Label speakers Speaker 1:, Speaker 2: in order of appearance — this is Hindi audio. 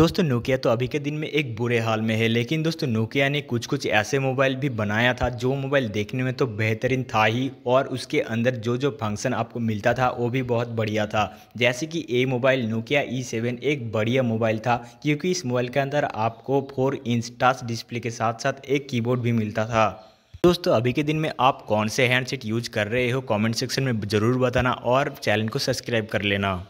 Speaker 1: दोस्तों नोकिया तो अभी के दिन में एक बुरे हाल में है लेकिन दोस्तों नोकिया ने कुछ कुछ ऐसे मोबाइल भी बनाया था जो मोबाइल देखने में तो बेहतरीन था ही और उसके अंदर जो जो फंक्शन आपको मिलता था वो भी बहुत बढ़िया था जैसे कि ये मोबाइल नोकिया ई सेवन एक बढ़िया मोबाइल था क्योंकि इस मोबाइल के अंदर आपको फोर इंच टच डिस्प्ले के साथ साथ एक कीबोर्ड भी मिलता था दोस्तों अभी के दिन में आप कौन से हैंडसेट यूज कर रहे हो कॉमेंट सेक्शन में ज़रूर बताना और चैनल को सब्सक्राइब कर लेना